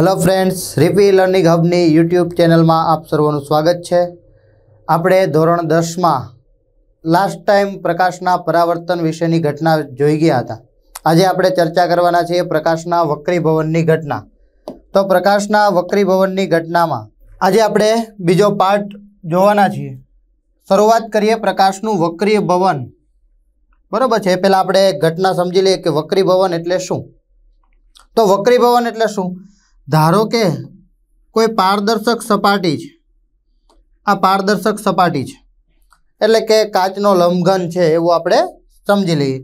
hello friends Repi learning હબની YouTube ચેનલમાં આપ સર્વોનું સ્વાગત છે આપણે ધોરણ દસમાં લાસ્ટ ટાઈમ પ્રકાશના પરાવર્તન વિશેની ઘટના જોઈ ગયા હતા આજે આપણે ચર્ચા કરવાના છીએ પ્રકાશના વક્રીભવનની ઘટના તો પ્રકાશના વક્રી ભવનની ઘટનામાં આજે આપણે બીજો પાર્ટ જોવાના છીએ શરૂઆત કરીએ પ્રકાશનું વક્રી ભવન બરાબર છે પહેલાં આપણે ઘટના સમજી લઈએ કે વક્રી ભવન એટલે શું તો વક્રી ભવન એટલે શું ધારો કે કોઈ પારદર્શક સપાટી છે આ પારદર્શક સપાટી છે એટલે કે કાચનો લંઘન છે એવું આપણે સમજી લઈએ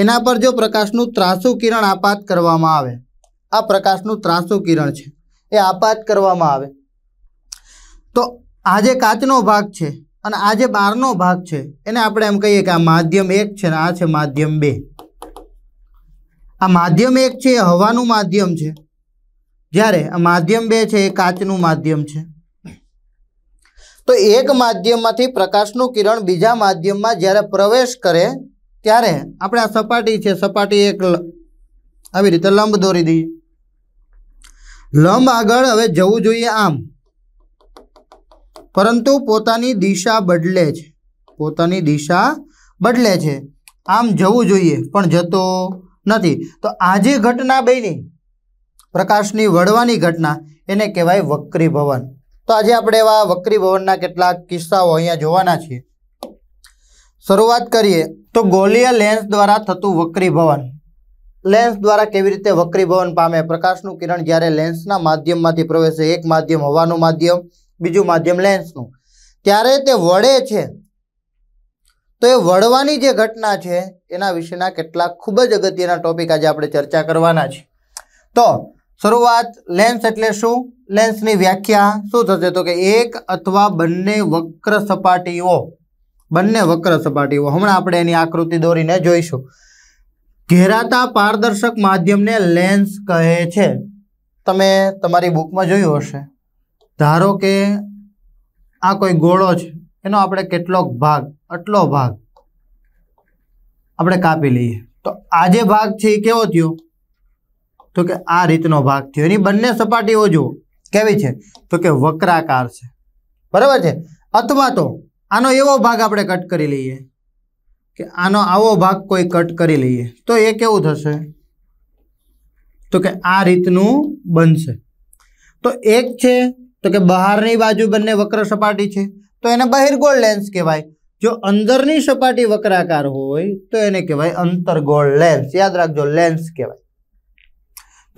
એના પર જો પ્રકાશનું ત્રાસુ કિરણ આપાત કરવામાં આવે આ પ્રકાશનું ત્રાસુ કિરણ છે એ આપાત કરવામાં આવે તો આ જે કાચનો ભાગ છે અને આ જે બહારનો ભાગ છે એને આપણે એમ કહીએ કે આ માધ્યમ એક છે ને આ છે માધ્યમ બે આ માધ્યમ એક છે એ હવાનું માધ્યમ છે જ્યારે આ માધ્યમ બે છે એ કાચનું માધ્યમ છે તો એક માધ્યમમાંથી પ્રકાશનું કિરણ બીજા માધ્યમમાં જ્યારે પ્રવેશ કરે ત્યારે આપણે આ સપાટી છે સપાટી એક આવી રીતે લંબ દોરી દઈએ લંબ આગળ હવે જવું જોઈએ આમ પરંતુ પોતાની દિશા બદલે છે પોતાની દિશા બદલે છે આમ જવું જોઈએ પણ જતો નથી તો આજે ઘટના બની પ્રકાશની વળવાની ઘટના એને કહેવાય વક્રીભવન તો આજે આપણે એવા વક્રી ભવનના કેટલાક કિસ્સાઓ અહીંયા જોવાના છીએ શરૂઆત કરીએ તો ગોલીય લેન્સ દ્વારા થતું વક્રી ભવન લેન્સ દ્વારા કેવી રીતે વક્રી ભવન પામે પ્રકાશનું કિરણ જ્યારે લેન્સના માધ્યમમાંથી પ્રવેશે એક માધ્યમ હવાનું માધ્યમ બીજું માધ્યમ લેન્સનું ત્યારે તે વળે છે તો એ વળવાની જે ઘટના છે એના વિશેના કેટલાક ખૂબ જ અગત્યના ટોપિક આજે આપણે ચર્ચા કરવાના છે તો શરૂઆત લેન્સ એટલે શું લેન્સની વ્યાખ્યા શું થશે તો કે એક અથવા બંને વક્ર સપાટીઓ બંને વક્ર સપાટીઓ હમણાં આપણે એની આકૃતિ દોરીને જોઈશું ઘેરાતા પારદર્શક માધ્યમને લેન્સ કહે છે તમે તમારી બુકમાં જોયું હશે ધારો કે આ કોઈ ગોળો છે એનો આપણે કેટલોક ભાગ આટલો ભાગ આપણે કાપી લઈએ તો આ જે ભાગ છે એ કેવો થયો તો કે આ રીતનો ભાગ થયો એની બંને સપાટીઓ જો કેવી છે તો કે વક્રાકાર છે બરાબર છે અથવા તો આનો એવો ભાગ આપણે કટ કરી લઈએ કે આનો આવો ભાગ કોઈ કટ કરી લઈએ તો એ કેવું થશે તો કે આ રીતનું બનશે તો એક છે તો કે બહારની બાજુ બંને વક્ર સપાટી છે તો એને બહિર્ગોળ લેન્સ કહેવાય જો અંદરની સપાટી વક્રાકાર હોય તો એને કહેવાય અંતર્ગોળ લેન્સ યાદ રાખજો લેન્સ કહેવાય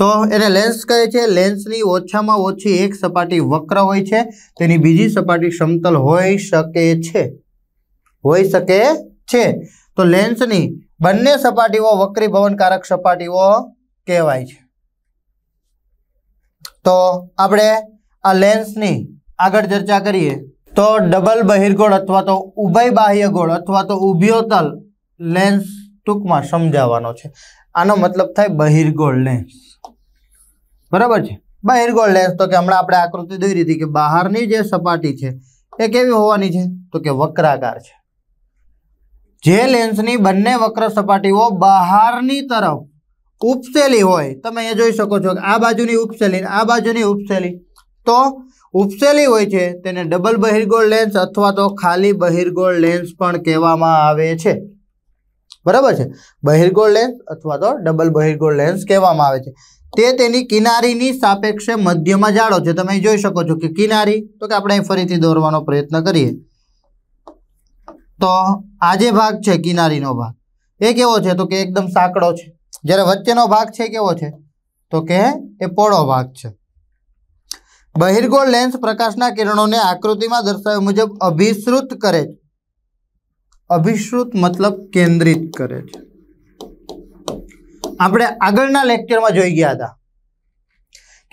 તો એને લેન્સ કહે છે લેન્સની ઓછામાં ઓછી એક સપાટી વક્ર હોય છે તેની બીજી સપાટી સમતલ હોઈ શકે છે હોઈ શકે છે તો લેન્સની બંને સપાટીઓ વક્રી ભવનકારક સપાટીઓ કહેવાય છે તો આપણે આ લેન્સની આગળ ચર્ચા કરીએ તો ડબલ બહિર્ગોળ અથવા તો ઉભય બાહ્ય ગોળ અથવા તો તલ લેન્સ ટૂંકમાં સમજાવવાનો છે આનો મતલબ થાય બહિર્ગોળ લેન્સ બરાબર છે બહાર લેન્સ તો કે હમણાં આપણે આકૃતિ દોરી હતી કે બહારની જે સપાટી છે એ કેવી હોવાની છે તો કે વક્રાકાર છે જે લેન્સની બંને વક્ર સપાટીઓ બહારની તરફ ઉપસેલી હોય તમે એ જોઈ શકો છો કે આ બાજુની ઉપસેલી આ બાજુની ઉપસેલી તો ઉપસેલી હોય છે તેને ડબલ બહિર્ગોળ લેન્સ અથવા તો ખાલી બહિર્ગોળ લેન્સ પણ કહેવામાં આવે છે બરાબર છે બહિરગોળ લેન્સ અથવા તો ડબલ બહિર્ગોળ લેન્સ કહેવામાં આવે છે તે તેની કિનારીની સાપેક્ષે મધ્યમાં જાળો છે તમે જોઈ શકો છો કે કિનારી તો કે આપણે અહીં ફરીથી દોરવાનો પ્રયત્ન કરીએ તો આ જે ભાગ છે કિનારીનો ભાગ એ કેવો છે તો કે એકદમ સાંકડો છે જ્યારે વચ્ચેનો ભાગ છે કેવો છે તો કે એ પોળો ભાગ છે બહિર્ગોળ લેન્સ પ્રકાશના કિરણોને આકૃતિમાં દર્શાવ્યા મુજબ અભિશ્રુત કરે છે અભિશ્રુત મતલબ કેન્દ્રિત કરે છે આપણે આગળના લેક્ચરમાં જોઈ ગયા હતા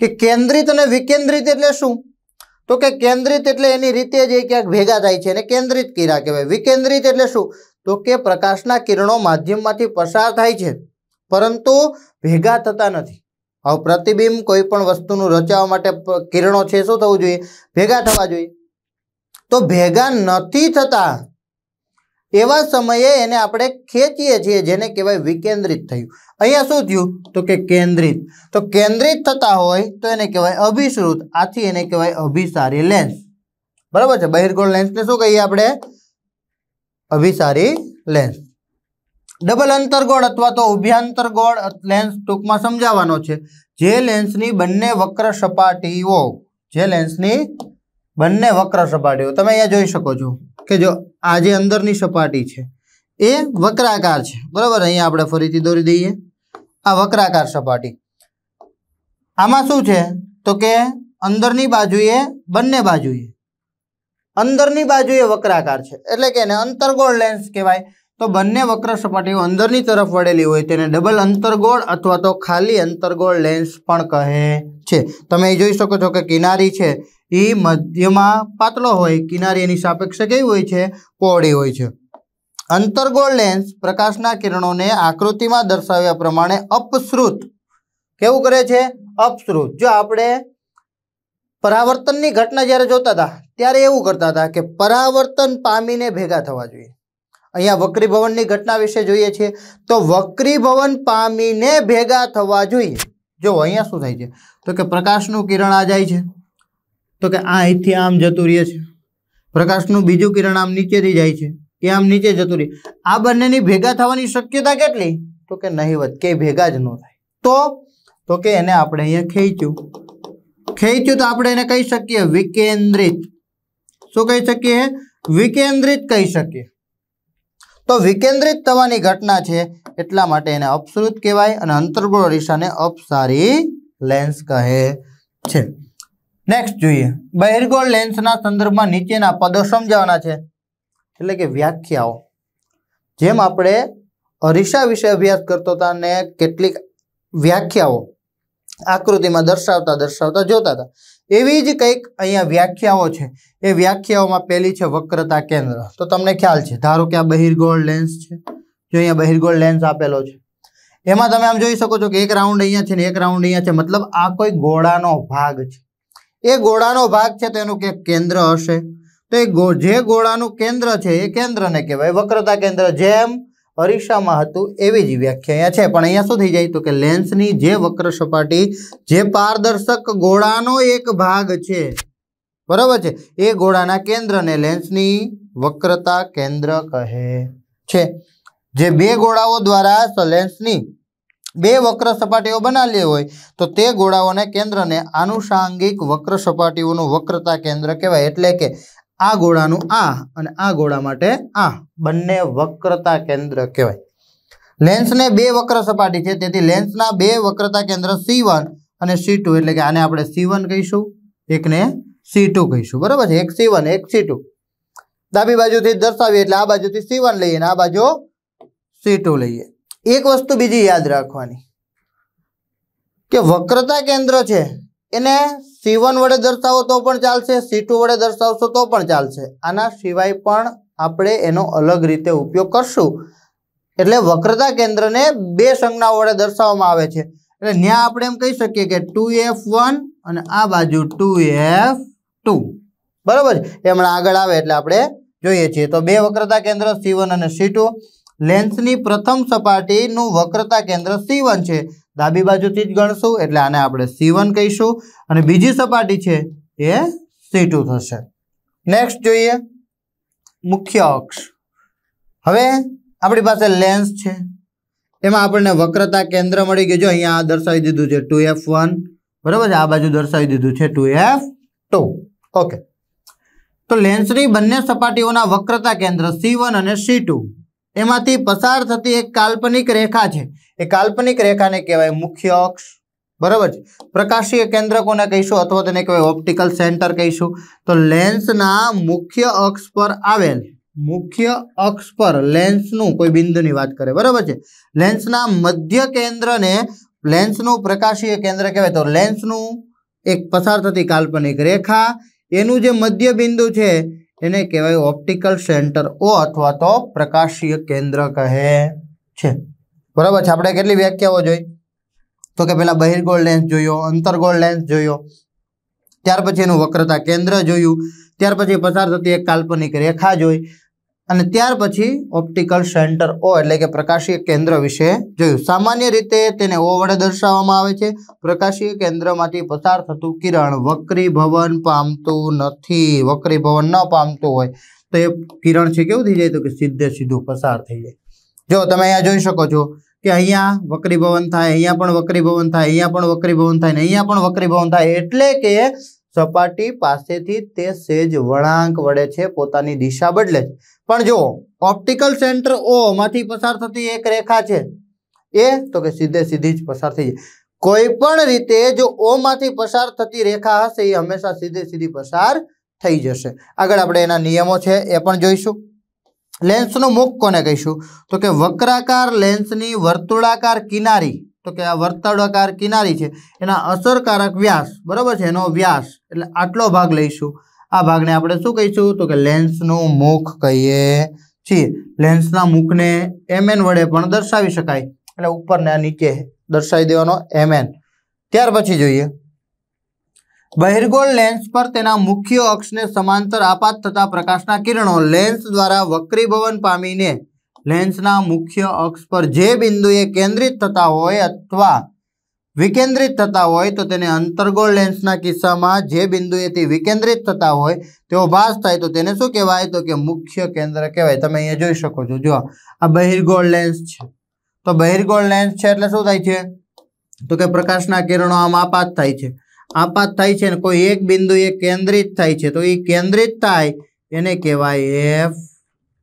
કે કેન્દ્રિત અને વિકેન્દ્રિત એટલે શું તો કે કેન્દ્રિત એટલે એની રીતે જ એ ક્યાંક ભેગા થાય છે એને કેન્દ્રિત કિરા કહેવાય વિકેન્દ્રિત એટલે શું તો કે પ્રકાશના કિરણો માધ્યમમાંથી પસાર થાય છે પરંતુ ભેગા થતા નથી હવે પ્રતિબિંબ કોઈ પણ વસ્તુનું રચાવા માટે કિરણો છે શું થવું જોઈએ ભેગા થવા જોઈએ તો ભેગા નથી થતા એવા સમયે એને આપણે ખેંચીએ છીએ જેને કહેવાય વિકેન્દ્રિત થયું અહીંયા શું થયું તો કે કેન્દ્રિત તો કેન્દ્રિત થતા હોય તો એને કહેવાય અભિસૃત આથી એને કહેવાય અભિસારી લેન્સ બરાબર છે બહિર્ગોળ લેન્સને શું કહીએ આપણે અભિસારી લેન્સ ડબલ અંતરગોળ અથવા તો ઉભ્યાંતરગોળ લેન્સ ટૂંકમાં સમજાવવાનો છે જે લેન્સની બંને વક્ર સપાટીઓ જે લેન્સની બંને વક્ર સપાટીઓ તમે અહીંયા જોઈ શકો છો કે જો આ જે અંદરની સપાટી છે એ વક્રાકાર છે બરાબર અહીંયા આપણે ફરીથી દોરી દઈએ આ વક્રાકાર સપાટી આમાં શું છે તો કે અંદરની બાજુએ બંને બાજુએ અંદરની બાજુએ વક્રાકાર છે એટલે કે એને અંતરગોળ લેન્સ કહેવાય તો બંને વક્ર સપાટીઓ અંદરની તરફ વળેલી હોય તેને ડબલ અંતરગોળ અથવા તો ખાલી અંતરગોળ લેન્સ પણ કહે છે તમે જોઈ શકો છો કે કિનારી છે એ મધ્યમાં પાતળો હોય કિનારી એની સાપેક્ષે કેવી હોય છે પહોળી હોય છે અંતર્ગોળ લેન્સ પ્રકાશના કિરણોને આકૃતિમાં દર્શાવ્યા પ્રમાણે અપશ્રુત કેવું કરે છે અપશ્રુત જો આપણે પરાવર્તનની ઘટના જ્યારે જોતા હતા ત્યારે એવું કરતા હતા કે પરાવર્તન પામીને ભેગા થવા જોઈએ અહીંયા વક્રીભવનની ઘટના વિશે જોઈએ છીએ તો વક્રીભવન પામીને ભેગા થવા જોઈએ જો અહીંયા શું થાય છે તો કે પ્રકાશનું કિરણ આ જાય છે તો કે આ અહીંથી આમ જતું રહે છે પ્રકાશનું બીજું કિરણ આમ નીચેથી જાય છે એ આમ નીચે જતું રહે આ બંનેની ભેગા થવાની શક્યતા કેટલી તો કે નહીવત કે ભેગા જ ન થાય તો તો કે એને આપણે અહીંયા ખેંચ્યું ખેંચ્યું તો આપણે એને કહી શકીએ વિકેન્દ્રિત શું કહી શકીએ વિકેન્દ્રિત કહી શકીએ તો વિકેન્દ્રિત થવાની ઘટના છે એટલા માટે એને અપસૃત કહેવાય અને અંતર્ગોળ રિશાને અપસારી લેન્સ કહે છે નેક્સ્ટ જોઈએ બહિર્ગોળ લેન્સના સંદર્ભમાં નીચેના પદો સમજાવવાના છે એટલે કે વ્યાખ્યાઓ જેમ આપણે અરીસા વિશે અભ્યાસ કરતો હતા અને કેટલીક વ્યાખ્યાઓ આકૃતિમાં દર્શાવતા દર્શાવતા જોતા હતા એવી જ કંઈક અહીંયા વ્યાખ્યાઓ છે એ વ્યાખ્યાઓમાં પહેલી છે વક્રતા કેન્દ્ર તો તમને ખ્યાલ છે ધારો કે આ બહિર્ગોળ લેન્સ છે જો અહીંયા બહિરગોળ લેન્સ આપેલો છે એમાં તમે આમ જોઈ શકો છો કે એક રાઉન્ડ અહીંયા છે ને એક રાઉન્ડ અહીંયા છે મતલબ આ કોઈ ગોળાનો ભાગ છે એ ગોળાનો ભાગ છે તેનું કંઈક કેન્દ્ર હશે તો એ જે ગોળાનું કેન્દ્ર છે એ કેન્દ્રને કહેવાય વક્રતા કેન્દ્ર જેમ અરીસામાં હતું એવી જ વ્યાખ્યા અહીંયા છે પણ અહીંયા શું થઈ જાય તો કે લેન્સની જે વક્ર સપાટી જે પારદર્શક ગોળાનો એક ભાગ છે બરાબર છે એ ગોળાના કેન્દ્રને લેન્સની વક્રતા કેન્દ્ર કહે છે જે બે ગોળાઓ દ્વારા લેન્સની બે વક્ર સપાટીઓ બનાવી હોય તો તે ગોળાઓને કેન્દ્રને આનુષાંગિક વક્ર સપાટીઓનું વક્રતા કેન્દ્ર કહેવાય એટલે કે આ ગોળાનું આ અને આ ગોળા માટે આ બંને વક્રતા કેન્દ્ર કહેવાય લેન્સને બે વક્ર સપાટી છે તેથી લેન્સના બે વક્રતા કેન્દ્ર સી અને સી એટલે કે આને આપણે સી કહીશું એકને સી કહીશું બરાબર છે એક સી એક સી ડાબી બાજુથી દર્શાવીએ એટલે આ બાજુથી સી લઈએ અને આ બાજુ સી લઈએ એક વસ્તુ બીજી યાદ રાખવાની કે વક્રતા કેન્દ્ર છે એને સી વડે દર્શાવો તો પણ ચાલશે સી વડે દર્શાવશો તો પણ ચાલશે આના સિવાય પણ આપણે એનો અલગ રીતે ઉપયોગ કરશું એટલે વક્રતા કેન્દ્રને બે સંજ્ઞાઓ વડે દર્શાવવામાં આવે છે એટલે ત્યાં આપણે એમ કહી શકીએ કે ટુ અને આ બાજુ ટુ એફ ટુ બરાબર એમણે આગળ આવે એટલે આપણે જોઈએ છીએ તો બે વક્રતા કેન્દ્ર સી અને સી લેન્સની પ્રથમ સપાટીનું વક્રતા કેન્દ્ર સી છે ડાબી બાજુથી જ ગણશું એટલે આને આપણે સી કહીશું અને બીજી સપાટી છે એ સી થશે નેક્સ્ટ જોઈએ મુખ્ય અક્ષ હવે આપણી પાસે લેન્સ છે એમાં આપણને વક્રતા કેન્દ્ર મળી ગયું જો અહીંયા દર્શાવી દીધું છે ટુ એફ વન બરાબર છે આ બાજુ દર્શાવી દીધું છે ટુ એફ ટુ ઓકે તો લેન્સની બંને સપાટીઓના વક્રતા કેન્દ્ર સી અને સી એમાંથી પસાર થતી એક કાલ્પનિક રેખા છે એ કાલ્પનિક રેખાને કહેવાય મુખ્ય અક્ષ બરાબર છે પ્રકાશીય કેન્દ્ર કોને કહીશું અથવા તેને કહેવાય ઓપ્ટિકલ સેન્ટર કહીશું તો લેન્સના મુખ્ય અક્ષ પર આવેલ મુખ્ય અક્ષ પર લેન્સનું કોઈ બિંદુની વાત કરે બરાબર છે લેન્સના મધ્ય કેન્દ્રને લેન્સનું પ્રકાશીય કેન્દ્ર કહેવાય તો લેન્સનું એક પસાર થતી કાલ્પનિક રેખા એનું જે મધ્ય બિંદુ છે એને કહેવાય ઓપ્ટિકલ સેન્ટર ઓ અથવા તો પ્રકાશીય કેન્દ્ર કહે છે બરાબર છે આપણે કેટલી વ્યાખ્યાઓ જોઈ તો કે પહેલાં બહિર્ગોળ લેન્સ જોયો અંતર્ગોળ લેન્સ જોયો ત્યાર પછી એનું વક્રતા કેન્દ્ર જોયું ત્યાર પછી પસાર થતી એક કાલ્પનિક રેખા જોઈ અને ત્યાર પછી ઓપ્ટિકલ સેન્ટર ઓ એટલે કે પ્રકાશીય કેન્દ્ર વિશે જોયું સામાન્ય રીતે તેને ઓ વડે દર્શાવવામાં આવે છે પ્રકાશીય કેન્દ્રમાંથી પસાર થતું કિરણ વક્રીભવન પામતું નથી વક્રી ભવન ન પામતું હોય તો એ કિરણ છે કેવું થઈ જાય તો કે સીધે સીધું પસાર થઈ જાય જો તમે અહીંયા જોઈ શકો છો કે અહીંયા વક્રીભવન થાય અહીંયા પણ વક્રી ભવન થાય અહીંયા પણ વક્રી ભવન થાય ને અહીંયા પણ વક્રી ભવન થાય એટલે કે સપાટી પાસેથી તે સેજ વળાંક વળે છે પોતાની દિશા બદલે છે પણ જુઓ ઓપ્ટિકલ સેન્ટર ઓ માંથી પસાર થતી એક રેખા છે એ તો કે સીધે સીધી જ પસાર થઈ જાય કોઈ પણ રીતે જો ઓ માંથી પસાર થતી રેખા હશે એ હંમેશા સીધે સીધી પસાર થઈ જશે આગળ આપણે એના નિયમો છે એ પણ જોઈશું લેન્સનું મુખ કોને કહીશું તો કે વક્રાકાર લેન્સની વર્તુળાકાર કિનારી તો કે આ વર્તાળાકાર કિનારી છે એના અસરકારક વ્યાસ બરાબર છે એનો વ્યાસ એટલે આટલો ભાગ લઈશું આ ભાગને આપણે શું કહીશું તો કે લેન્સનું મુખ કહીએ છીએ લેન્સના મુખને એમ એન વડે પણ દર્શાવી શકાય એટલે ઉપરને આ નીચે દર્શાવી દેવાનો એમ એન ત્યાર પછી જોઈએ બહિર્ગોળ લેન્સ પર તેના મુખ્ય અક્ષને સમાંતર આપાત થતા પ્રકાશના કિરણો લેન્સ દ્વારા વક્રીભવન પામીને લેન્સના મુખ્ય અક્ષ પર જે બિંદુએ કેન્દ્રિત થતા હોય અથવા વિકેન્દ્રિત થતા હોય તો તેને અંતર્ગોળ લેન્સના કિસ્સામાં જે બિંદુએથી વિકેન્દ્રિત થતા હોય તેઓ ભાસ થાય તો તેને શું કહેવાય તો કે મુખ્ય કેન્દ્ર કહેવાય તમે અહીંયા જોઈ શકો છો જો આ બહિર્ગોળ લેન્સ છે તો બહિર્ગોળ લેન્સ છે એટલે શું થાય છે તો કે પ્રકાશના કિરણો આમ આપાત થાય છે આપાત થાય છે ને કોઈ એક બિંદુ એ કેન્દ્રિત થાય છે તો એ કેન્દ્રિત થાય એને કહેવાય એફ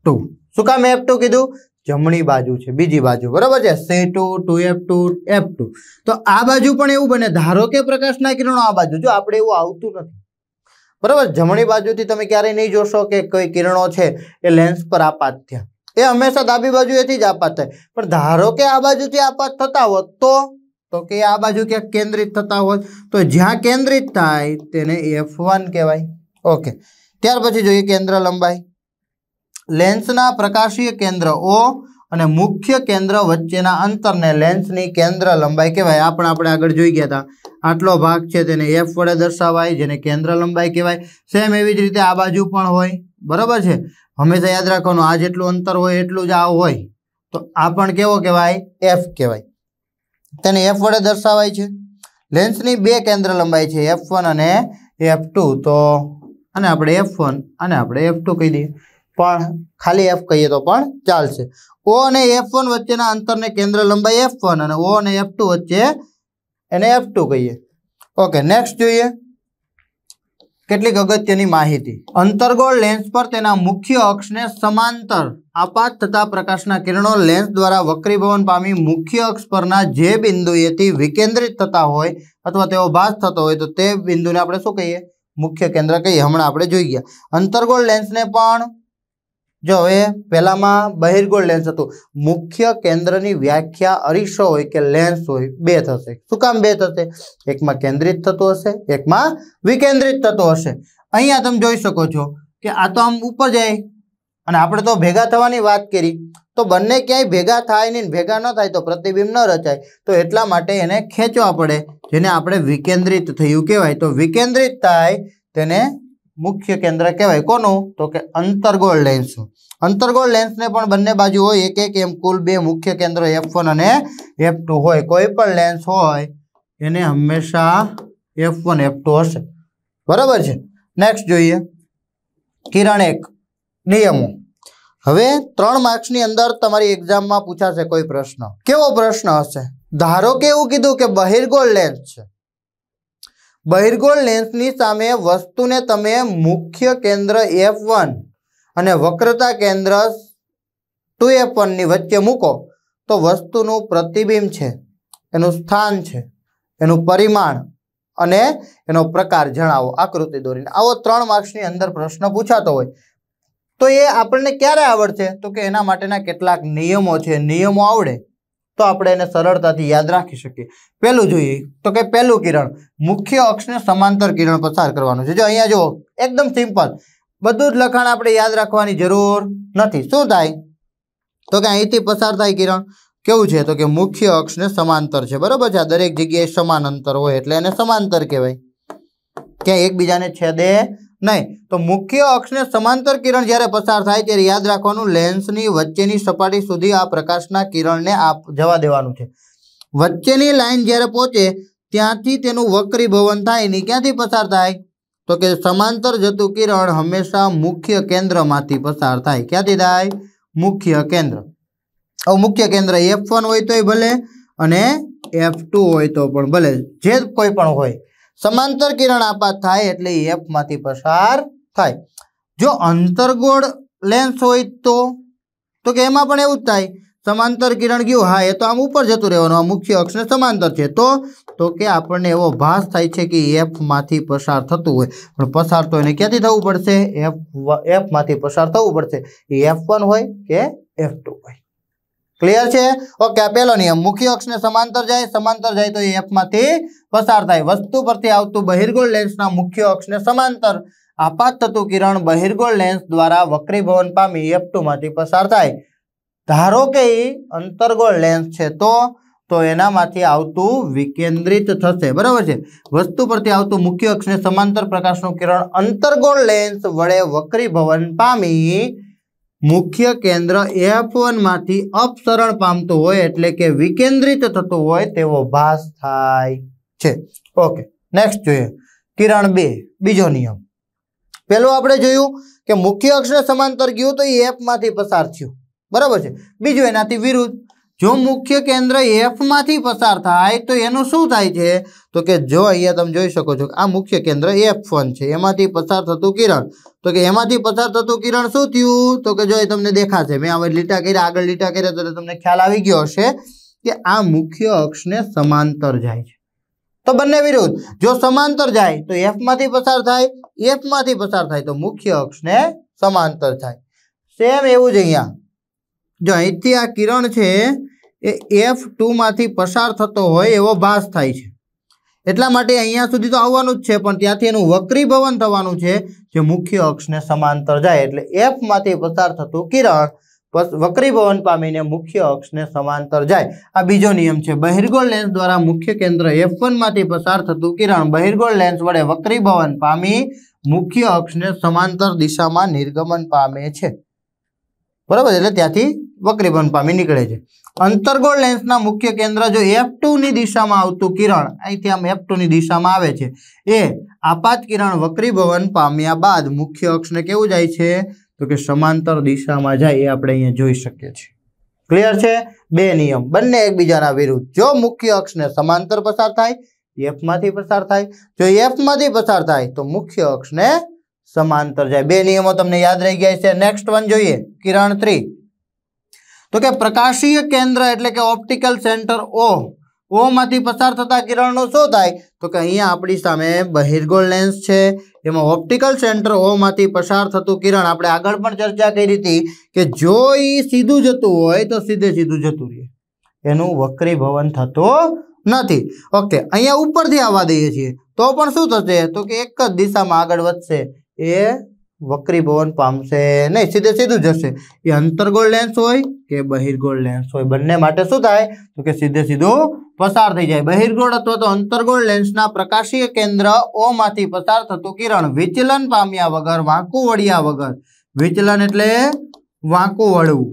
ટુ શું કામ એફ ટુ કીધું જમણી બાજુ છે બીજી બાજુ બરાબર છે સે two two F two F two તો આ બાજુ પણ એવું બને ધારો કે પ્રકાશના કિરણો આ બાજુ જો આપણે એવું આવતું નથી બરાબર જમણી બાજુથી તમે ક્યારેય નહીં જોશો કે કોઈ કિરણો છે એ લેન્સ પર આપાત થયા એ હંમેશા ડાબી બાજુ એથી જ આપાત થાય પણ ધારો કે આ બાજુથી આપાત થતા હોત તો તો કે આ બાજુ ક્યાંક કેન્દ્રિત થતા હોત તો જ્યાં કેન્દ્રિત થાય તેને એફ વન કહેવાય ઓકે ત્યાર પછી જોઈએ કેન્દ્ર લંબાઈ લેન્સના પ્રકાશીય કેન્દ્ર ઓ અને મુખ્ય કેન્દ્ર વચ્ચેના અંતરને લેન્સની કેન્દ્ર લંબાઈ કહેવાય આ પણ આપણે આગળ જોઈ ગયા હતા આટલો ભાગ છે તેને એફ વડે દર્શાવાય જેને કેન્દ્ર લંબાઈ કહેવાય સેમ એવી જ રીતે આ બાજુ પણ હોય બરાબર છે હંમેશા યાદ રાખવાનું આ જેટલું અંતર હોય એટલું જ આ હોય તો આ પણ કેવો કહેવાય એફ કહેવાય તેને એફ વડે દર્શાવાય છે લેન્સની બે કેન્દ્ર લંબાઈ છે એફ અને એફ તો અને આપણે એફ અને આપણે એફ કહી દઈએ પણ ખાલી એફ કહીએ તો પણ ચાલશે ઓ અને એફ વન વચ્ચેના અંતરને કેન્દ્ર લંબાઈ એફ વન અને ઓ અને એફ વચ્ચે એને એફ ટુ કહીએ ઓકે નેક્સ્ટ જોઈએ કેટલીક અગત્યની માહિતી અંતરગોળ લેન્સ પર તેના મુખ્ય અક્ષને સમાંતર આપાત થતા પ્રકાશના કિરણો લેન્સ દ્વારા વક્રીભવન પામી મુખ્ય અક્ષ પરના જે બિંદુએથી વિકેન્દ્રિત થતા હોય અથવા તેઓ ભાસ થતો હોય તો તે બિંદુને આપણે શું કહીએ મુખ્ય કેન્દ્ર કહીએ હમણાં આપણે જોઈ ગયા અંતરગોળ લેન્સને પણ જો હવે પહેલામાં બહિર્ગોળ લેન્સ હતું મુખ્ય કેન્દ્રની વ્યાખ્યા અરીસો હોય કે લેન્સ હોય બે થશે શું કામ બે થશે એકમાં કેન્દ્રિત થતું હશે એકમાં વિકેન્દ્રિત થતો હશે અહીંયા તમે જોઈ શકો છો કે આ તો આમ ઉપર જાય અને આપણે તો ભેગા થવાની વાત કરી તો બંને ક્યાંય ભેગા થાય નહીં ભેગા ન થાય તો પ્રતિબિંબ ન રચાય તો એટલા માટે એને ખેંચવા પડે જેને આપણે વિકેન્દ્રિત થયું કહેવાય તો વિકેન્દ્રિત થાય તેને મુખ્ય કેન્દ્ર કહેવાય કોનું તો કે અંતર્ગોળ લેન્સનું અંતરગોળ લેન્સને પણ બંને બાજુ હોય એક એક એમ કુલ બે મુખ્ય કેન્દ્ર એફ વન અને એફ ટુ હોય કોઈ પણ લેન્સ હોય એને હંમેશા એફ વન હશે બરાબર છે નેક્સ્ટ જોઈએ કિરણ એક નિયમો હવે ત્રણ માર્ક્સની અંદર તમારી એક્ઝામમાં પૂછાશે કોઈ પ્રશ્ન કેવો પ્રશ્ન હશે ધારો કે એવું કીધું કે બહિર્ગોળ લેન્સ છે બહિર્ગોળ લેન્સની સામે વસ્તુને તમે મુખ્ય કેન્દ્ર એફ વન અને વક્રતા કેન્દ્ર ટુ એફ વનની વચ્ચે મૂકો તો વસ્તુનું પ્રતિબિંબ છે એનું સ્થાન છે એનું પરિમાણ અને એનો પ્રકાર જણાવો આકૃતિ દોરીને આવો ત્રણ માર્ક્સની અંદર પ્રશ્ન પૂછાતો હોય તો એ આપણને ક્યારે આવડશે તો કે એના માટેના કેટલાક નિયમો છે નિયમો આવડે તો આપણે એને સરળતાથી યાદ રાખી શકીએ પહેલું જોઈએ તો કે પહેલું કિરણ મુખ્ય અક્ષને સમાંતર કિરણ પસાર કરવાનું છે જો અહીંયા જુઓ એકદમ સિમ્પલ બધું જ લખાણ આપણે યાદ રાખવાની જરૂર નથી શું થાય તો કે અહીંથી પસાર થાય કિરણ કેવું છે તો કે મુખ્ય અક્ષને સમાંતર છે બરાબર છે આ દરેક જગ્યાએ સમાન અંતર હોય એટલે એને સમાંતર કહેવાય ક્યાં એકબીજાને છેદે નહીં તો મુખ્ય અક્ષને સમાંતર કિરણ જ્યારે પસાર થાય ત્યારે યાદ રાખવાનું લેન્સની વચ્ચેની સપાટી સુધી આ પ્રકાશના કિરણને આપ જવા દેવાનું છે વચ્ચેની લાઇન જ્યારે પહોંચે ત્યાંથી તેનું વક્રી ભવન થાય ને ક્યાંથી પસાર થાય તો કે સમાંતર જતું કિરણ હંમેશા મુખ્ય કેન્દ્રમાંથી પસાર થાય ક્યાંથી થાય મુખ્ય કેન્દ્ર હવે મુખ્ય કેન્દ્ર એફ વન હોય તોય ભલે અને એફ હોય તો પણ ભલે જે કોઈ પણ હોય સમાંતર કિરણ આપાત થાય એટલે એફમાંથી પસાર થાય જો અંતરગોળ લેન્સ હોય તો તો કે એમાં પણ એવું જ થાય સમાંતર કિરણ ગયું હા એ તો આમ ઉપર જતું રહેવાનું આ મુખ્ય અક્ષને સમાંતર છે તો તો કે આપણને એવો ભાસ થાય છે કે એફમાંથી પસાર થતું હોય પણ પસાર તો એને ક્યાંથી થવું પડશે એફ એફમાંથી પસાર થવું પડશે એ એફ હોય કે એફ હોય ક્લિયર છે ઓકે આ પહેલો નિયમ મુખ્ય અક્ષને સમાંતર જાય સમાંતર જાય તો એ એફમાંથી પસાર થાય વસ્તુ પરથી આવતું બહિર્ગોળ લેન્સના મુખ્ય અક્ષને સમાંતર આપાત થતું કિરણ બહિર્ગોળ લેન્સ દ્વારા વક્રીભવન પામી એફ ટુમાંથી પસાર થાય ધારો કે એ અંતર્ગોળ લેન્સ છે તો તો એનામાંથી આવતું વિકેન્દ્રિત થશે બરાબર છે વસ્તુ પરથી આવતું મુખ્ય અક્ષને સમાંતર પ્રકાશનું કિરણ અંતર્ગોળ લેન્સ વડે વક્રીભવન પામી મુખ્ય કેન્દ્ર એફ વનમાંથી અપસરણ પામતું હોય એટલે કે વિકેન્દ્રિત થતું હોય તેવો ભાસ થાય છે ઓકે નેક્સ્ટ જોઈએ કિરણ બે બીજો નિયમ પહેલો આપણે જોયું કે મુખ્ય અક્ષર સમાંતર ગયું તો એ એફમાંથી પસાર થયું બરાબર છે બીજું એનાથી વિરુદ્ધ જો મુખ્ય કેન્દ્ર એફમાંથી પસાર થાય તો એનું શું થાય છે તો કે જો અહીંયા તમે જોઈ શકો છો આ મુખ્ય કેન્દ્ર એફ છે એમાંથી પસાર થતું કિરણ તો કે એમાંથી પસાર થતું કિરણ શું થયું તો કે જો એ તમને દેખાશે મેં હવે લીટા કર્યા આગળ લીટા કર્યા તો તમને ખ્યાલ આવી ગયો હશે કે આ મુખ્ય અક્ષને સમાંતર જાય છે તો બંને વિરુદ્ધ જો સમાંતર જાય તો એફમાંથી પસાર થાય એફમાંથી પસાર થાય તો મુખ્ય અક્ષને સમાંતર થાય સેમ એવું જ અહીંયા જો અહીંથી આ કિરણ છે એ એફ ટુમાંથી પસાર થતો હોય એવો ભાસ થાય છે એટલા માટે અહીંયા સુધી તો આવવાનું જ છે પણ ત્યાંથી એનું વક્રીભવન થવાનું છે જે મુખ્ય અક્ષને સમાંતર જાય એટલે એફમાંથી પસાર થતું કિરણ વક્રીભવન પામીને મુખ્ય અક્ષને સમાંતર જાય આ બીજો નિયમ છે બહિર્ગોળ લેન્સ દ્વારા મુખ્ય કેન્દ્ર એફ વનમાંથી પસાર થતું કિરણ બહિર્ગોળ લેન્સ વડે વક્રીભવન પામી મુખ્ય અક્ષને સમાંતર દિશામાં નિર્ગમન પામે છે બરાબર એટલે ત્યાંથી વક્રીભવન પામી નીકળે છે અંતર્ગોળ લેન્સના મુખ્ય કેન્દ્ર જો એફ ની દિશામાં આવતું કિરણ અહીંથી આમ એફ ની દિશામાં આવે છે એ આપાત કિરણ વક્રીભવન પામ્યા બાદ મુખ્ય અક્ષને કેવું જાય છે તો કે સમાંતર દિશામાં જાય એ આપણે અહીંયા જોઈ શકીએ છીએ ક્લિયર છે બે નિયમ બંને એકબીજાના વિરુદ્ધ જો મુખ્ય અક્ષને સમાંતર પસાર થાય એફમાંથી પસાર થાય જો એફમાંથી પસાર થાય તો મુખ્ય અક્ષને સમાંતર જાય બે નિયમો તમને યાદ રહી ગયા છે નેક્સ્ટ વન જોઈએ કિરણ થ્રી તો કે પ્રકાશીય કેન્દ્ર એટલે કે ઓપ્ટિકલ સેન્ટર ઓ ઓમાંથી પસાર થતા કિરણનો શું થાય તો કે અહીંયા આપણી સામે બહિર્ગોળ લેન્સ છે એમાં ઓપ્ટિકલ સેન્ટર ઓ માંથી પસાર થતું કિરણ આપણે આગળ પણ ચર્ચા કરી હતી કે જો એ સીધું જતું હોય તો સીધે સીધું જતું રહે એનું વક્રી ભવન થતું નથી ઓકે અહીંયા ઉપરથી આવવા દઈએ છીએ તો પણ શું થશે તો કે એક જ દિશામાં આગળ વધશે એ વક્રીભવન પામશે નહીં સીધે સીધું જશે એ અંતર્ગોળ લેન્સ હોય કે બહિર્ગોળ લેન્સ હોય બંને માટે શું થાય તો કે સીધે સીધું પસાર થઈ જાય બહિર્ગોળ અથવા તો અંતર્ગોળ લેન્સના પ્રકાશીય કેન્દ્ર ઓમાંથી પસાર થતું કિરણ વિચલન પામ્યા વગર વાંકું વળ્યા વગર વિચલન એટલે વાંકું વળવું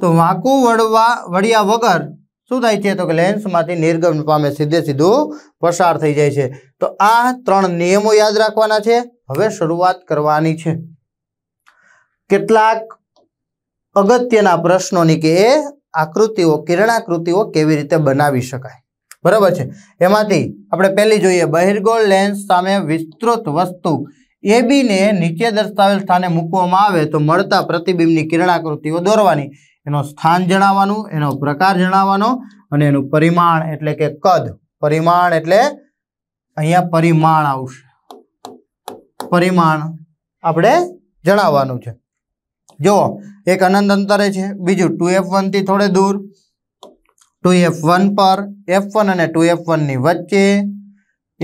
તો વાંકું વળવા વળ્યા વગર શું થાય છે તો કે લેન્સમાંથી નિર્ગમન પામે સીધે સીધું પસાર થઈ જાય છે તો આ ત્રણ નિયમો યાદ રાખવાના છે હવે શરૂઆત કરવાની છે કેટલાક અગત્યના પ્રશ્નોની કે એ આકૃતિઓ કિરણાકૃતિઓ કેવી રીતે બનાવી શકાય બરાબર છે એમાંથી આપણે પહેલી જોઈએ બહિર્ગોળ લેન્સ સામે વિસ્તૃત વસ્તુ એબીને નીચે દર્શાવેલ સ્થાને મૂકવામાં આવે તો મળતા પ્રતિબિંબની કિરણાકૃતિઓ દોરવાની એનો સ્થાન જણાવવાનું એનો પ્રકાર જણાવવાનો અને એનું પરિમાણ એટલે કે કદ પરિમાણ એટલે અહીંયા પરિમાણ આવશે પરિમાણ આપણે જણાવવાનું છે જુઓ એક અનંત અંતરે છે બીજું ટુ એફ વનથી થોડે દૂર ટુ એફ વન પર એફ વન અને ટુ એફ વનની વચ્ચે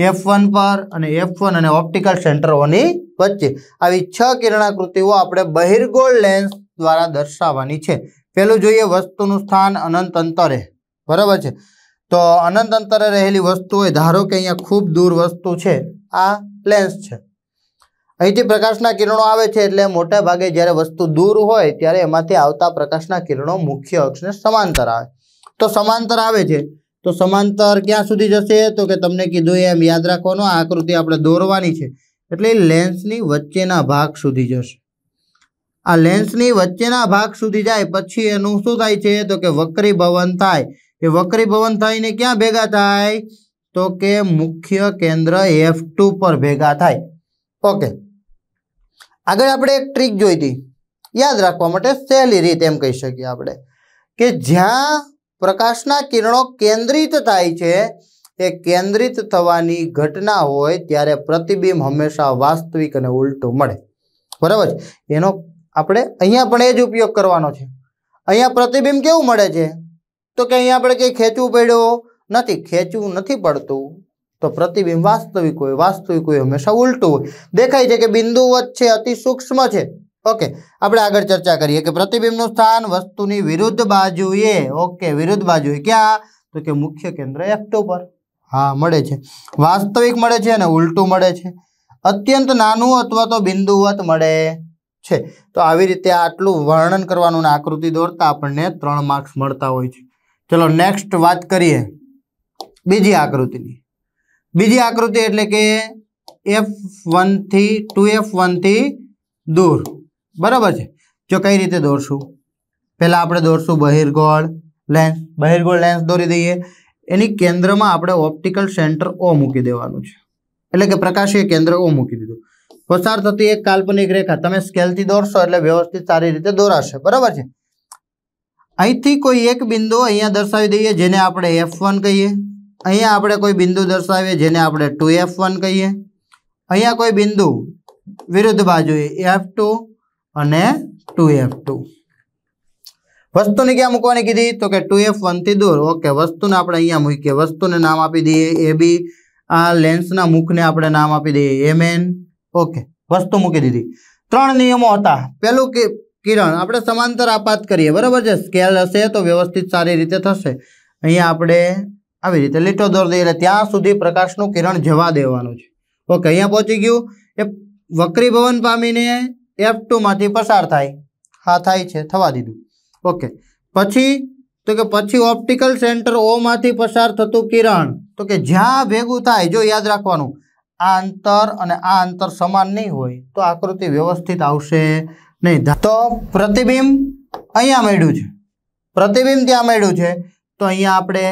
એફ વન પર અને એફ વન અને ઓપ્ટિકલ સેન્ટરોની વચ્ચે આવી છ કિરણાકૃતિઓ આપણે બહિર્ગોળ લેન્સ દ્વારા દર્શાવવાની છે પહેલું જોઈએ વસ્તુનું સ્થાન અનંત અંતરે બરાબર છે તો અનંત અંતરે રહેલી વસ્તુ હોય ધારો કે અહીંયા ખૂબ દૂર વસ્તુ છે આ લેન્સ છે અહીંથી પ્રકાશના કિરણો આવે છે એટલે મોટે ભાગે જ્યારે વસ્તુ દૂર હોય ત્યારે એમાંથી આવતા પ્રકાશના કિરણો મુખ્ય અક્ષને સમાંતર આવે તો સમાંતર આવે છે તો સમાંતર ક્યાં સુધી જશે તો કે તમને કીધું એમ યાદ રાખવાનો આકૃતિ આપણે દોરવાની છે એટલે લેન્સની વચ્ચેના ભાગ સુધી જશે આ લેન્સની વચ્ચેના ભાગ સુધી જાય પછી એનું શું થાય છે તો કે વક્રી ભવન થાય એ વક્રી વક્રીભવન થઈને ક્યાં ભેગા થાય તો કે મુખ્ય કેન્દ્ર એફ પર ભેગા થાય ઓકે આગળ આપણે એક ટ્રીક જોઈ હતી યાદ રાખવા માટે સહેલી રીત એમ કહી શકીએ આપણે કે જ્યાં પ્રકાશના કિરણો કેન્દ્રિત થાય છે એ કેન્દ્રિત થવાની ઘટના હોય ત્યારે પ્રતિબિંબ હંમેશા વાસ્તવિક અને ઉલટું મળે બરાબર એનો આપણે અહીંયા પણ એ જ ઉપયોગ કરવાનો છે અહીંયા પ્રતિબિંબ કેવું મળે છે તો કે અહીંયા આપણે કંઈ ખેંચવું પડ્યો નથી ખેંચવું નથી પડતું તો પ્રતિબિંબ વાસ્તવિક હોય વાસ્તવિક હોય હંમેશા ઉલટું હોય દેખાય છે કે બિંદુ વચ્ચે અતિ સૂક્ષ્મ છે ઓકે આપણે આગળ ચર્ચા કરીએ કે પ્રતિબિંબનું સ્થાન વસ્તુની વિરુદ્ધ બાજુએ ઓકે વિરુદ્ધ બાજુએ ક્યાં તો કે મુખ્ય કેન્દ્ર એકટો પર હા મળે છે વાસ્તવિક મળે છે અને ઉલટું મળે છે અત્યંત નાનું અથવા તો બિંદુવત મળે છે તો આવી રીતે આટલું વર્ણન કરવાનું અને આકૃતિ દોરતા આપણને ત્રણ માર્ક્સ મળતા હોય છે ચલો નેક્સ્ટ વાત કરીએ બીજી આકૃતિની બીજી આકૃતિ એટલે કે એફ વનથી ટુ એફ વનથી દૂર બરાબર છે જો કઈ રીતે દોરશું પહેલાં આપણે દોરશું બહિર્ગોળ લેન્સ બહિર્ગોળ લેન્સ દોરી દઈએ એની કેન્દ્રમાં આપણે ઓપ્ટિકલ સેન્ટર ઓ મૂકી દેવાનું છે એટલે કે પ્રકાશીય કેન્દ્ર ઓ મૂકી દીધું પસાર થતી એક કાલ્પનિક રેખા તમે સ્કેલથી દોરશો એટલે વ્યવસ્થિત સારી રીતે દોરાશે બરાબર છે અહીંથી કોઈ એક બિંદુ અહીંયા દર્શાવી દઈએ જેને આપણે એફ કહીએ અહીંયા આપણે કોઈ બિંદુ દર્શાવીએ જેને આપણે ટુ એફ વન કહીએ અહીંયા કોઈ બિંદુ વિરુદ્ધ બાજુએ એફ ટુ અને ટુ એફ ટુ વસ્તુને ક્યાં મૂકવાની કીધી તો કે ટુ એફ વનથી દૂર ઓકે વસ્તુને આપણે અહીંયા મૂકીએ વસ્તુને નામ આપી દઈએ એ બી આ લેન્સના મુખને આપણે નામ આપી દઈએ એમ ઓકે વસ્તુ મૂકી દીધી ત્રણ નિયમો હતા પહેલું કે કિરણ આપણે સમાંતર આપાત કરીએ બરાબર છે સ્કેલ હશે તો વ્યવસ્થિત સારી રીતે થશે અહીંયા આપણે આવી રીતે લીટો દોર દઈએ એટલે ત્યાં સુધી પ્રકાશનું કિરણ જવા દેવાનું છે ઓકે અહીંયા પહોંચી ગયું એ વક્રીભવન પામીને એફ ટુમાંથી પસાર થાય હા થાય છે થવા દીધું ઓકે પછી તો કે પછી ઓપ્ટિકલ સેન્ટર ઓમાંથી પસાર થતું કિરણ તો કે જ્યાં ભેગું થાય જો યાદ રાખવાનું આ અંતર અને આ અંતર સમાન નહીં હોય તો આકૃતિ વ્યવસ્થિત આવશે નહીં તો પ્રતિબિંબ અહીંયા મળ્યું છે પ્રતિબિંબ ત્યાં મળ્યું છે તો અહીંયા આપણે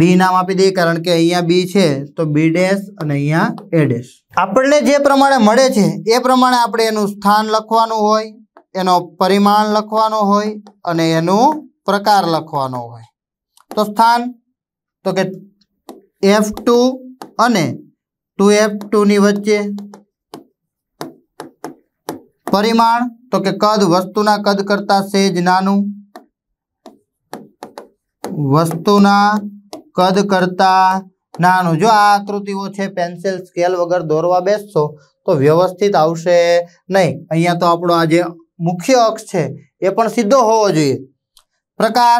બી નામ આપી દઈએ કારણ કે અહીંયા બી છે તો બી ડેશ અને અહીંયા એ ડેશ આપણને જે પ્રમાણે મળે છે એ પ્રમાણે આપણે એનું સ્થાન લખવાનું હોય એનો પરિમાણ લખવાનો હોય અને એનું પ્રકાર લખવાનો હોય તો સ્થાન તો કે એફ ટુ અને ટુ એફ ટુની વચ્ચે પરિમાણ તો કે કદ વસ્તુના કદ કરતાં સેજ નાનું વસ્તુના કદ કરતા નાનું જો આ આકૃતિઓ છે પેન્સિલ સ્કેલ વગર દોરવા બેસશો તો વ્યવસ્થિત આવશે નહીં અહીંયા તો આપણો આ જે મુખ્ય અક્ષ છે એ પણ સીધો હોવો જોઈએ પ્રકાર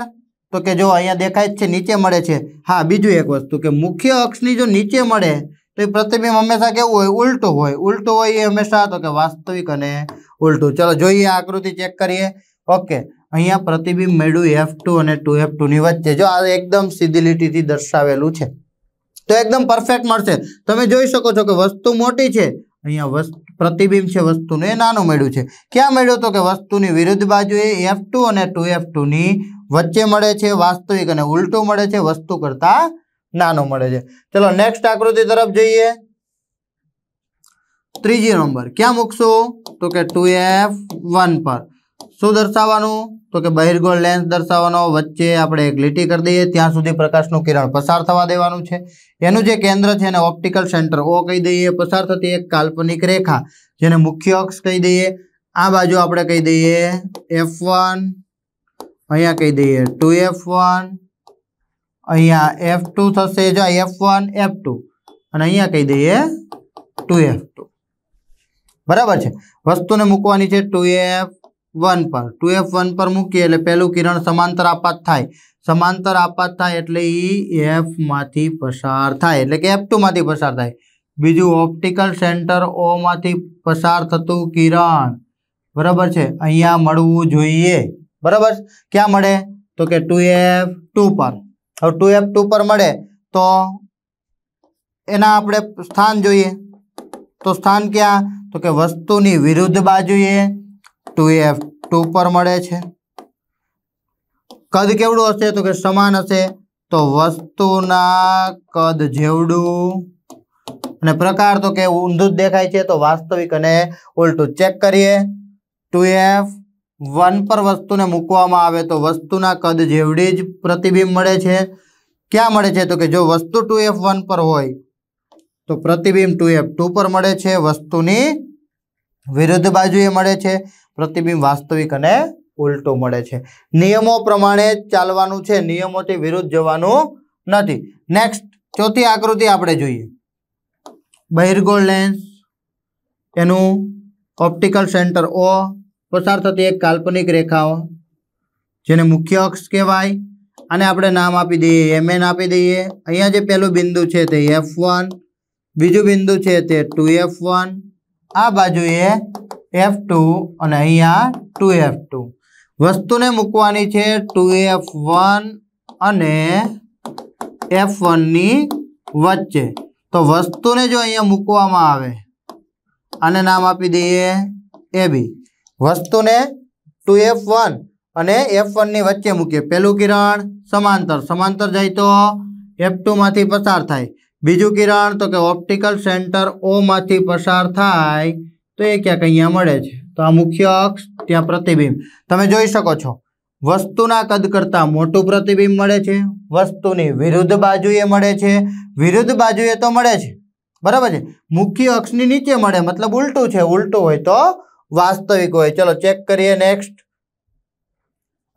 તો કે જો અહીંયા દેખાય છે નીચે મળે છે હા બીજું એક વસ્તુ કે મુખ્ય અક્ષની જો નીચે મળે તો એ પ્રતિબિંબ હંમેશા કેવું હોય ઉલટું હોય ઉલટું હોય એ હંમેશા તો કે વાસ્તવિક અને ઉલટું ચલો જોઈએ આકૃતિ ચેક કરીએ ઓકે અહીંયા પ્રતિબિંબ મેળવ્યું એફ ટુ અને ટુ એફ ટુની વચ્ચે જો આ એકદમ સીધી લીટીથી દર્શાવેલું છે તો એકદમ પરફેક્ટ મળશે તમે જોઈ શકો છો કે વસ્તુ મોટી છે અહીંયા વસ્તુ પ્રતિબિંબ છે વસ્તુનું એ નાનું મેળ્યું છે ક્યાં મળ્યું તો કે વસ્તુની વિરુદ્ધ બાજુએ એફ ટુ અને ટુ એફ ટુની વચ્ચે મળે છે વાસ્તવિક અને ઉલટું મળે છે વસ્તુ કરતાં નાનું મળે છે ચલો નેક્સ્ટ આકૃતિ તરફ જઈએ ત્રીજી નંબર ક્યાં મૂકશો તો કે ટુ એફ વન પર શું દર્શાવવાનું તો કે બહિર્ગોળ લેન્સ દર્શાવવાનો વચ્ચે આપણે એક લીટી કરી દઈએ ત્યાં સુધી પ્રકાશનું કિરણ પસાર થવા દેવાનું છે એનું જે કેન્દ્ર છે એને ઓપ્ટિકલ સેન્ટર ઓ કહી દઈએ પસાર થતી એક કાલ્પનિક રેખા જેને મુખ્ય અક્ષ કહી દઈએ આ બાજુ આપણે કહી દઈએ એફ વન અહીંયા કહી દઈએ ટુ એફ વન અહીંયા એફ ટુ થશે જો એફ વન એફ ટુ અને અહીંયા કહી દઈએ ટુ એફ ટુ બરાબર છે વસ્તુને મૂકવાની છે ટુ એફ વન પર ટુ એફ વન પર મૂકીએ એટલે પહેલું કિરણ સમાંતર આપાત થાય સમાંતર આપાત થાય એટલે ઈ એફમાંથી પસાર થાય એટલે કે એફ ટુમાંથી પસાર થાય બીજું ઓપ્ટિકલ સેન્ટર ઓમાંથી પસાર થતું કિરણ બરાબર છે અહીંયા મળવું જોઈએ બરાબર ક્યાં મળે તો કે ટુ એફ ટુ પર હવે ટુ એફ ટુ પર મળે તો એના આપણે સ્થાન જોઈએ તો સ્થાન ક્યાં તો કે વસ્તુની વિરુદ્ધ બાજુએ ટુ એફ ટુ પર મળે છે કદ કેવડું હશે તો કે સમાન હશે તો વસ્તુના કદ જેવડું અને પ્રકાર તો કે ઊંધું જ દેખાય છે તો વાસ્તવિક અને ઉલટું ચેક કરીએ ટુ એફ વન પર વસ્તુને મૂકવામાં આવે તો વસ્તુના કદ જેવડી જ પ્રતિબિંબ મળે છે ક્યાં મળે છે તો કે જો વસ્તુ ટુ એફ વન પર હોય તો પ્રતિબિંબ ટુ એફ ટુ પર મળે છે વસ્તુની વિરુદ્ધ બાજુએ મળે છે પ્રતિબિંબ વાસ્તવિક અને ઉલટો મળે છે નિયમો પ્રમાણે ચાલવાનું છે નિયમોથી વિરુદ્ધ જવાનું નથી નેક્સ્ટ ચોથી આકૃતિ આપણે જોઈએ બહિર્ગોળ લેન્સ એનું ઓપ્ટિકલ સેન્ટર ઓ પસાર થતી એક કાલ્પનિક રેખાઓ જેને મુખ્ય અક્ષ કહેવાય અને આપણે નામ આપી દઈએ એમએન આપી દઈએ અહીંયા જે પહેલું બિંદુ છે તે એફ વન બીજું બિંદુ છે તે ટુ એફ વન આ બાજુએ એફ ટુ અને અહીંયા ટુ એફ ટુ વસ્તુને મૂકવાની છે ટુ એફ વન અને એફ વનની વચ્ચે તો વસ્તુને જો અહીંયા મૂકવામાં આવે આને નામ આપી દઈએ એ બી વસ્તુને ટુ એફ વન અને એફ વનની વચ્ચે મૂકીએ પહેલું કિરણ સમાંતર સમાંતર જાય તો એફ ટુમાંથી પસાર થાય બીજું કિરણ તો કે ઓપ્ટિકલ સેન્ટર ઓમાંથી પસાર થાય તો એ ક્યાંક અહીંયા મળે છે તો આ મુખ્ય અક્ષ ત્યાં પ્રતિબિંબ તમે જોઈ શકો છો વસ્તુના કદ કરતાં મોટું પ્રતિબિંબ મળે છે વસ્તુની વિરુદ્ધ બાજુએ મળે છે વિરુદ્ધ બાજુએ તો મળે છે બરાબર છે મુખ્ય અક્ષની નીચે મળે મતલબ ઉલટું છે ઉલટું હોય તો વાસ્તવિક હોય ચલો ચેક કરીએ નેક્સ્ટ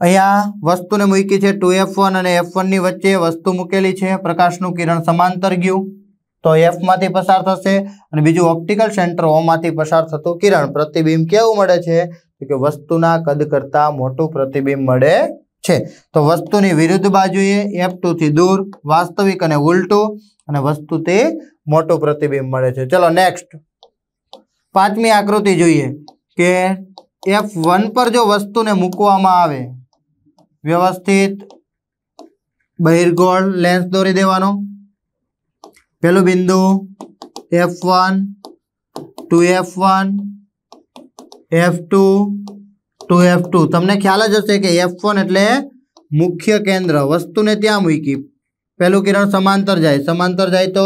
અહીંયા વસ્તુને મૂકી છે ટુ એફ વન અને એફ વનની વચ્ચે વસ્તુ મૂકેલી છે પ્રકાશનું કિરણ સમાંતર ગયું તો એફમાંથી પસાર થશે અને બીજું ઓપ્ટિકલ સેન્ટર ઓમાંથી પસાર થતું કિરણ પ્રતિબિંબ કેવું મળે છે તો કે વસ્તુના કદ કરતાં મોટું પ્રતિબિંબ મળે છે તો વસ્તુની વિરુદ્ધ બાજુએ એફ ટુથી દૂર વાસ્તવિક અને ઉલટું અને વસ્તુથી મોટું પ્રતિબિંબ મળે છે ચલો નેક્સ્ટ પાંચમી આકૃતિ જોઈએ કે એફ વન પર જો વસ્તુને મૂકવામાં આવે વ્યવસ્થિત બહિર્ગોળ લેન્સ દોરી દેવાનો પહેલું બિંદુ F one two F one F two two F two તમને ખ્યાલ જ હશે કે એફ વન એટલે મુખ્ય કેન્દ્ર વસ્તુને ત્યાં મૂકી પહેલું કિરણ સમાંતર જાય સમાંતર જાય તો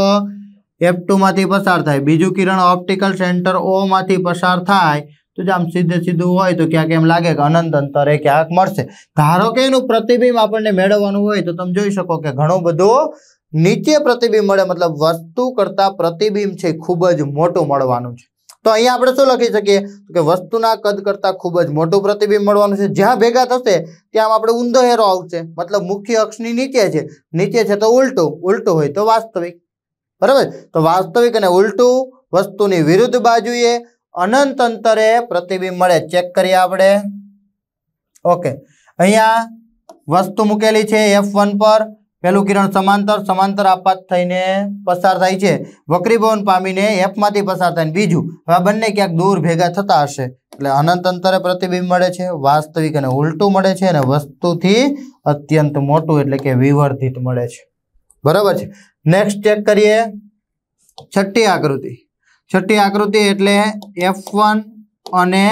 એફ ટુમાંથી પસાર થાય બીજું કિરણ ઓપ્ટિકલ સેન્ટર ઓમાંથી પસાર થાય તો જે આમ સીધે સીધું હોય તો ક્યાંક એમ લાગે કે અનંત અંતરે ક્યાંક મળશે ધારો કે એનું પ્રતિબિંબ આપણને મેળવવાનું હોય તો તમે જોઈ શકો કે ઘણું બધું નીચે પ્રતિબિંબ મળે મતલબ વસ્તુ કરતા પ્રતિબિંબ છે ખૂબ જ મોટું મળવાનું છે તો અહીંયા આપણે શું લખી શકીએ કે વસ્તુના કદ કરતા ખૂબ જ મોટું પ્રતિબિંબ મળવાનું છે જ્યાં ભેગા થશે ત્યાં આપણે ઊંધો હેરો આવશે મતલબ મુખ્ય અક્ષની નીચે છે નીચે છે તો ઉલટું ઉલટું હોય તો વાસ્તવિક બરાબર તો વાસ્તવિક અને ઉલટું વસ્તુની વિરુદ્ધ બાજુએ અનંત અંતરે પ્રતિબિંબ મળે ચેક કરીએ આપણે ઓકે અહીંયા વસ્તુ મૂકેલી છે એફ પર પહેલું કિરણ સમાંતર સમાંતર આપાત થઈને પસાર થાય છે વક્રીભવન પામીને એફમાંથી પસાર થાય બીજું હવે બંને ક્યાંક દૂર ભેગા થતા હશે એટલે અનંત અંતરે પ્રતિબિંબ મળે છે વાસ્તવિક અને ઉલટું મળે છે અને વસ્તુથી અત્યંત મોટું એટલે કે વિવર્ધિત મળે છે બરાબર છે નેક્સ્ટ ચેક કરીએ છઠ્ઠી આકૃતિ છઠ્ઠી આકૃતિ એટલે એફ અને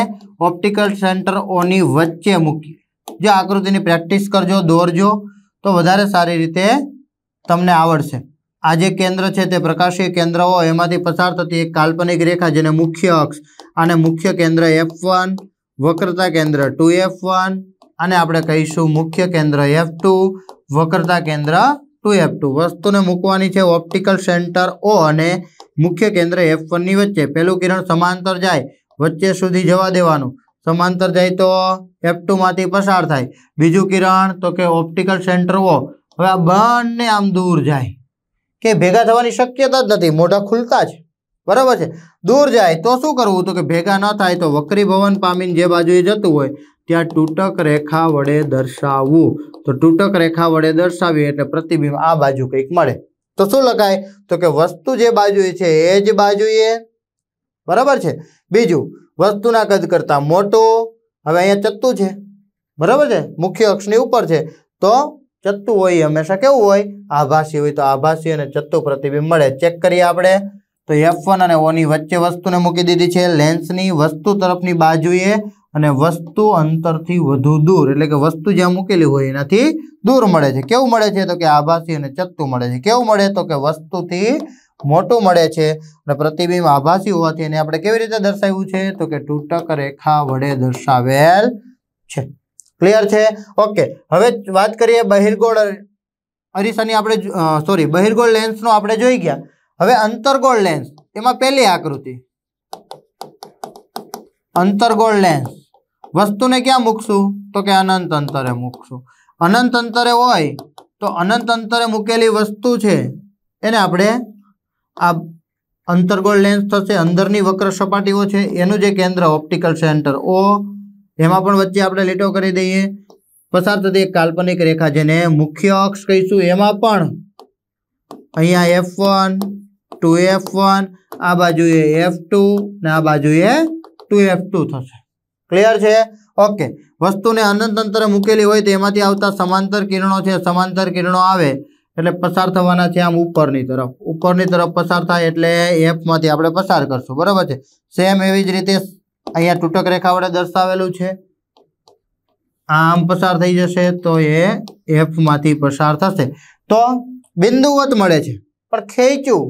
ઓપ્ટિકલ સેન્ટર ઓની વચ્ચે મૂકી જે આકૃતિની પ્રેક્ટિસ કરજો દોરજો તો વધારે સારી રીતે તમને આવડશે આ જે કેન્દ્ર છે તે પ્રકાશીય કેન્દ્ર એમાંથી પસાર થતી એક કાલ્પનિક રેખા જેને મુખ્ય અક્ષ અને મુખ્ય કેન્દ્ર એફ વક્રતા કેન્દ્ર ટુ એફ અને આપણે કહીશું મુખ્ય કેન્દ્ર એફ વક્રતા કેન્દ્ર ટુ એફ ટુ વસ્તુને મૂકવાની છે ઓપ્ટિકલ સેન્ટર ઓ અને મુખ્ય કેન્દ્ર એફ વનની વચ્ચે પહેલું કિરણ સમાંતર જાય વચ્ચે સુધી જવા દેવાનું સમાંતર જાય તો એફ માંથી પસાર થાય બીજું કિરણ તો કે ઓપ્ટિકલ સેન્ટર ઓ હવે આ બંને આમ દૂર જાય કે ભેગા થવાની શક્યતા જ નથી મોઢા ખુલતા જ બરાબર છે દૂર જાય તો શું કરવું તો કે ભેગા ન થાય તો વક્રીભવન પામીને જે બાજુએ જતું હોય ત્યાં તૂટક રેખા વડે દર્શાવવું તો તૂટક રેખા વડે દર્શાવીએ એટલે પ્રતિબિંબ આ બાજુ કંઈક મળે તો શું લખાય તો કે વસ્તુ જે બાજુએ છે એ જ બાજુએ બરાબર છે બીજું વસ્તુના કદ કરતાં મોટો હવે અહીંયા ચત્તુ છે બરાબર છે મુખ્ય અક્ષની ઉપર છે તો ચત્તુ હોય હંમેશા કેવું હોય આભાસી હોય તો આભાસી અને ચત્તુ પ્રતિબિંબ મળે ચેક કરીએ આપણે તો એફ વન અને ઓની વચ્ચે વસ્તુને મૂકી દીધી છે લેન્સની વસ્તુ તરફની બાજુએ અને વસ્તુ અંતરથી વધુ દૂર એટલે કે વસ્તુ જ્યાં મૂકેલી હોય એનાથી દૂર મળે છે કેવું મળે છે તો કે આભાસી અને ચત્તુ મળે છે કેવું મળે તો કે વસ્તુથી મોટું મળે છે અને પ્રતિબિંબ આભાસી હોવાથી એને આપણે કેવી રીતે દર્શાવ્યું છે તો કે તૂટક રેખા વડે દર્શાવેલ છે ક્લિયર છે ઓકે હવે વાત કરીએ બહિરગોળ અરીસાની આપણે સોરી બહિરગોળ લેન્સનો આપણે જોઈ ગયા હવે અંતરગોળ લેન્સ એમાં પહેલી આકૃતિ અંતરગોળ લેન્સ વસ્તુને ક્યાં મૂકશું તો કે અનંત અંતરે મૂકશું અનંત અંતરે હોય તો અનંત અંતરે મૂકેલી વસ્તુ છે એને આપણે આ અંતર્ગોળ લેન્સ થશે અંદરની વક્ર સપાટીઓ છે એનું જે કેન્દ્ર ઓપ્ટિકલ સેન્ટર ઓ એમાં પણ વચ્ચે આપણે લીટો કરી દઈએ પસાર થતી એક કાલ્પનિક રેખા જેને મુખ્ય અક્ષ કહીશું એમાં પણ અહીંયા F one two F one આ બાજુએ એફ ટુ ને આ બાજુએ ટુ એફ ટુ થશે ક્લિયર છે ઓકે વસ્તુને અનંત અંતરે મૂકેલી હોય તો એમાંથી આવતા સમાંતર કિરણો છે સમાંતર કિરણો આવે એટલે પસાર થવાના છે આમ ઉપરની તરફ ઉપરની તરફ પસાર થાય એટલે એફમાંથી આપણે પસાર કરશું બરાબર છે સેમ એવી જ રીતે અહીંયા તૂટક રેખા વડે દર્શાવેલું છે આમ પસાર થઈ જશે તો એ એફમાંથી પસાર થશે તો બિંદુવત મળે છે પણ ખેંચ્યું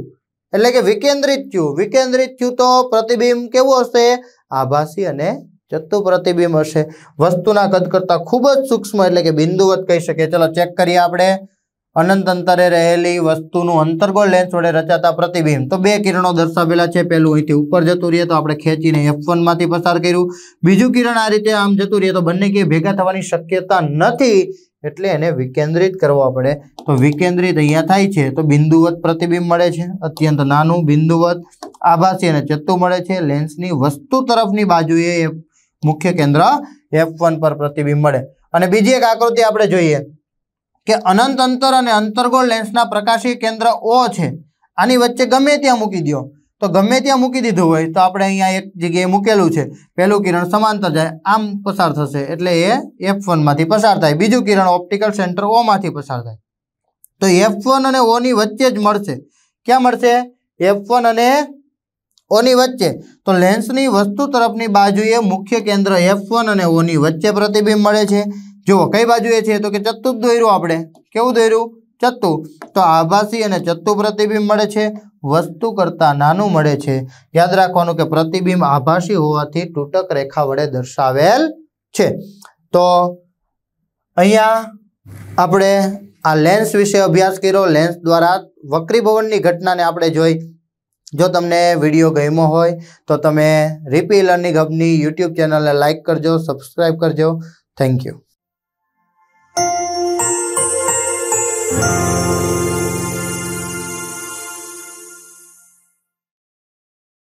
એટલે કે વિકેન્દ્રિત થયું વિકેન્દ્રિત થયું તો પ્રતિબિંબ કેવું હશે આભાસી અને જતું પ્રતિબિંબ હશે વસ્તુના કદ કરતાં ખૂબ જ સૂક્ષ્મ એટલે કે બિંદુવત કહી શકીએ ચલો ચેક કરીએ આપણે અનંત અંતરે રહેલી વસ્તુનું અંતર્ગોળ લેન્સ વડે રચાતા પ્રતિબિંબ તો બે કિરણો દર્શાવેલા છે પહેલું અહીંથી ઉપર જતું રહીએ તો આપણે ખેંચીને એફ માંથી પસાર કર્યું બીજું કિરણ આ રીતે આમ જતું રહીએ તો બંને કે ભેગા થવાની શક્યતા નથી એટલે એને વિકેન્દ્રિત કરવા પડે તો વિકેન્દ્રિત અહીંયા થાય છે તો બિંદુવત પ્રતિબિંબ મળે છે અત્યંત નાનું બિંદુવત આભાસી અને ચત્તું મળે છે લેન્સની વસ્તુ તરફની બાજુએ મુખ્ય કેન્દ્ર એફ પર પ્રતિબિંબ મળે અને બીજી એક આકૃતિ આપણે જોઈએ કે અનંત અંતર અને અંતર્ગોળ લેન્સના પ્રકાશી કેન્દ્ર ઓ છે આની વચ્ચે ગમે ત્યાં મૂકી દો તો ગમે ત્યાં મૂકી દીધું હોય તો આપણે અહીંયા એક જગ્યાએ મૂકેલું છે પહેલું કિરણ સમાંતર જાય આમ પસાર થશે એટલે એ એફ વનમાંથી પસાર થાય બીજું કિરણ ઓપ્ટિકલ સેન્ટર ઓમાંથી પસાર થાય તો એફ વન અને ઓની વચ્ચે જ મળશે ક્યાં મળશે એફ વન અને ઓની વચ્ચે તો લેન્સની વસ્તુ તરફની બાજુએ મુખ્ય કેન્દ્ર એફ વન અને ઓની વચ્ચે પ્રતિબિંબ મળે છે જુઓ કઈ બાજુએ છે તો કે ચત્તુ દોર્યું આપણે કેવું દોર્યું ચત્તુ તો આભાસી અને ચત્તુ પ્રતિબિંબ મળે છે વસ્તુ કરતાં નાનું મળે છે યાદ રાખવાનું કે પ્રતિબિંબ આભાસી હોવાથી તૂટક રેખા વડે દર્શાવેલ છે તો અહીંયા આપણે આ લેન્સ વિશે અભ્યાસ કર્યો લેન્સ દ્વારા વક્રીભવનની ઘટનાને આપણે જોઈ જો તમને વિડીયો ગમ્યો હોય તો તમે રીપી લર્નિંગ હબની યુટ્યુબ ચેનલને લાઇક કરજો સબસ્ક્રાઈબ કરજો થેન્ક યુ